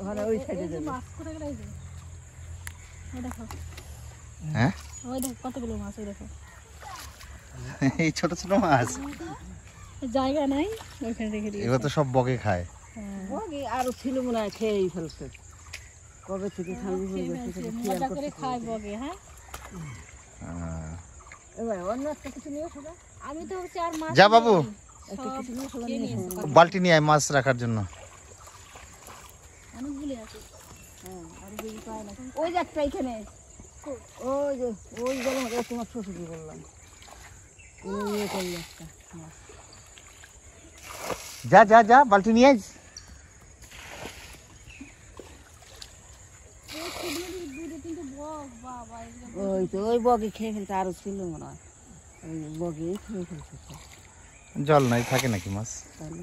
ওখানে ওই সাইডে যাবে মাছ কোথায় গেল এই দেখো হ্যাঁ ওই দেখো কতগুলো মাছ ওই দেখো এই ছোট ছোট মাছ জায়গা নাই রেখে দিই এগুলো তো সব খায় হ্যাঁ। আর ছিল মনে হয় খেয়েই ফেলছে কবে থেকে হ্যাঁ, খাবি মজা করে খায় হ্যাঁ যা বাবু বাল্টি নিয়ে মাছ রাখার জন্য অনেকগুলি আছে হ্যাঁ, যা যা যা বালতি নিয়ে ওই তো ওই বগি খেয়ে ফেলতে আরো ছিল মনে হয় ওই বগি খেয়ে জল নাই থাকে নাকি মাছ তাহলে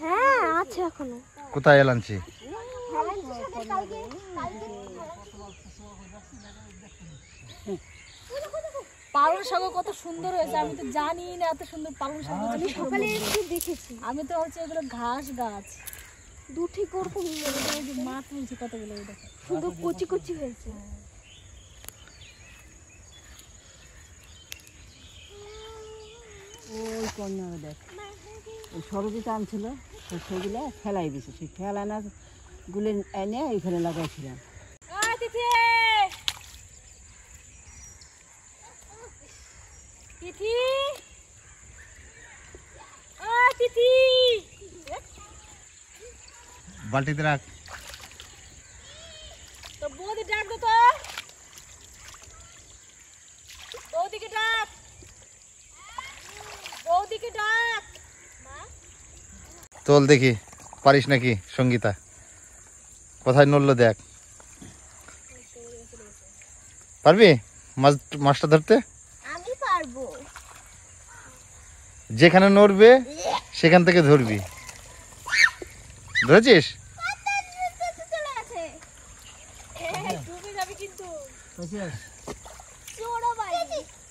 হ্যাঁ আছে এখনো কোথায় এলানছি পালং শাক কত সুন্দর হয়েছে আমি তো জানি না এত সুন্দর পালং শাক আমি সকালে একটু দেখেছি আমি তো হচ্ছে এগুলো ঘাস গাছ দুটি করবো মাছ তুলছি কতগুলো দেখো সুন্দর কচি কচি হয়েছে কন্যারা দেখ এই সরু টানছিল সেগুলো খেলাই দিছে সেই ফেলানার গুলি এনে এইখানে লাগাইছিলাম বাল্টিতে রাখ তোল দেখি পারিস নাকি সঙ্গীতা কোথায় নড়লো দেখ পারবি মাছ মাছটা ধরতে যেখানে নড়বে সেখান থেকে ধরবি ধরেছিস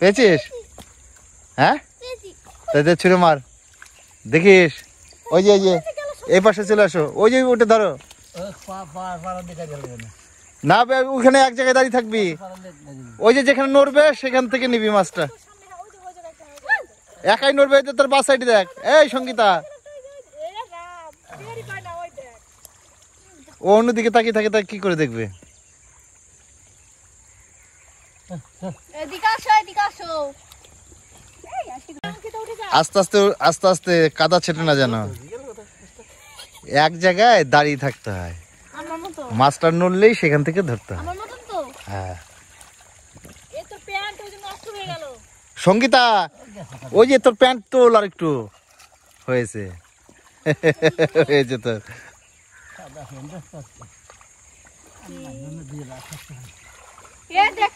পেয়েছিস হ্যাঁ ছুড়ে মার দেখিস ওই যে ওই যে এই পাশে চলে আসো ওই যে ওটা ধরো না ভাই ওখানে এক জায়গায় দাঁড়িয়ে থাকবি ওই যে যেখানে নড়বে সেখান থেকে নিবি মাছটা একাই নড়বে তোর বাস সাইডে দেখ এই সঙ্গীতা ও অন্যদিকে তাকিয়ে থাকে তাকে কি করে দেখবে এদিকে আসো এদিকে আসো আস্তে আস্তে আস্তে আস্তে কাদা ছেটে না যেন এক জায়গায় দাঁড়িয়ে থাকতে হয় মাছটা নড়লেই সেখান থেকে ধরতে হয় হ্যাঁ সঙ্গীতা ওই যে তোর প্যান্ট তোল আর একটু হয়েছে হয়েছে তোর মানে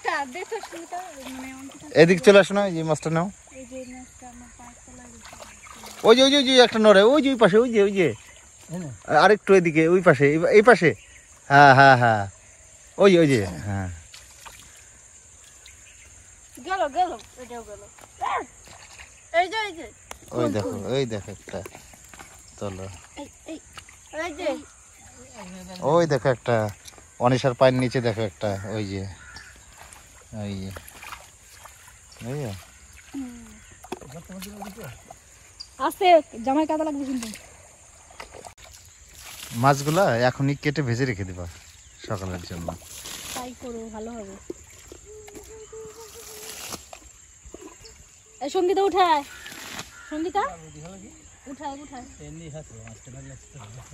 এদিক চলে আসো না এই মাছটা নাও ওই যে ওই যে ওই যে একটা নড়ে ওই যে ওই পাশে ওই যে ওই যে আরেকটু এদিকে ওই পাশে এই পাশে হ্যাঁ হ্যাঁ হ্যাঁ ওই ওই যে হ্যাঁ ওই দেখো ওই একটা চলো ওই দেখো একটা অনিশার পায়ের নিচে দেখো একটা ওই যে ওই যে বুঝলো আস্তে জামাই কাদা লাগবে কিন্তু মাছগুলা এখনই কেটে ভেজে রেখে দিবা সকালের জন্য তাই করো ভালো হবে এই সঙ্গীতা উঠায় সঙ্গীতা উঠায় উঠায়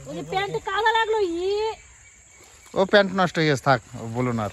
ওই যে প্যান্টে কাদা লাগলো ই ইয়ে। ও প্যান্ট নষ্ট হয়ে গেছে থাক বলুন আর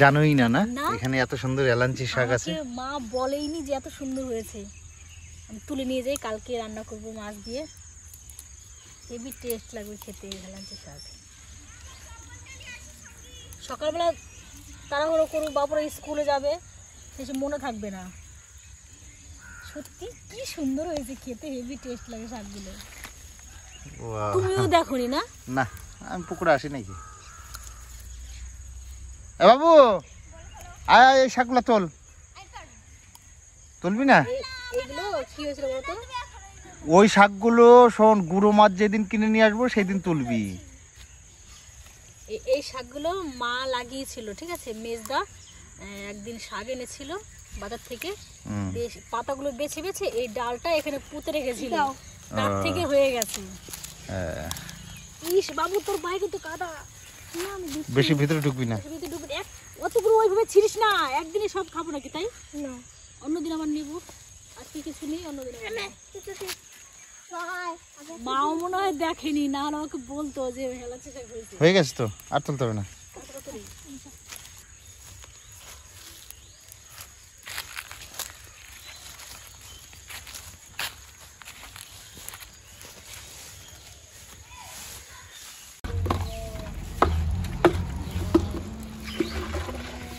জানোই না না এখানে এত সুন্দর এলাঞ্চি শাক আছে মা বলেইনি যে এত সুন্দর হয়েছে আমি তুলে নিয়ে যাই কালকে রান্না করব মাছ দিয়ে হেভি টেস্ট লাগবে খেতে এলাঞ্চি শাক সকালবেলা তাড়াহুড়ো করুক বাবুরা স্কুলে যাবে সেসব মনে থাকবে না সত্যি কি সুন্দর হয়েছে খেতে হেভি টেস্ট লাগে শাকগুলো তুমিও দেখনি না না আমি পুকুরে আসি নাকি এ বাবু আয় এই তোল তুলবি না ওই শাকগুলো শোন গুঁড়ো মাছ যেদিন কিনে নিয়ে আসবো সেদিন তুলবি এই শাকগুলো মা লাগিয়েছিল ঠিক আছে মেজদা একদিন শাক এনেছিল বাজার থেকে পাতাগুলো বেছে বেছে এই ডালটা এখানে পুঁতে রেখেছিল থেকে হয়ে গেছে হ্যাঁ। বাবু তোর কিন্তু কাদা বেশি ভিতরে ঢুকবি না ওইভাবে ছিড়িস না একদিনে সব খাবো নাকি তাই না অন্যদিন আবার কিছু নেই অন্যদিন মাও মনে হয় দেখেনি না আমাকে বলতো যে হয়ে গেছে তো আর তুলতে হবে না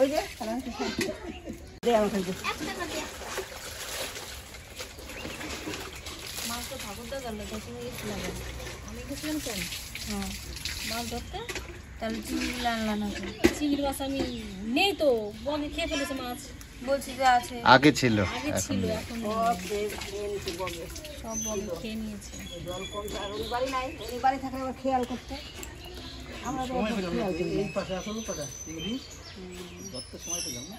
ওই যে মাছ তো ঠাকুরদা আমি হ্যাঁ মাছ ধরতে তাহলে না চিংড়ি মাছ আমি নেই তো মাছ বলছি যে আছে আগে ছিল সব খেয়ে নিয়েছে জল খেয়াল করতে আমরা দত্ত সময় তো জন্ম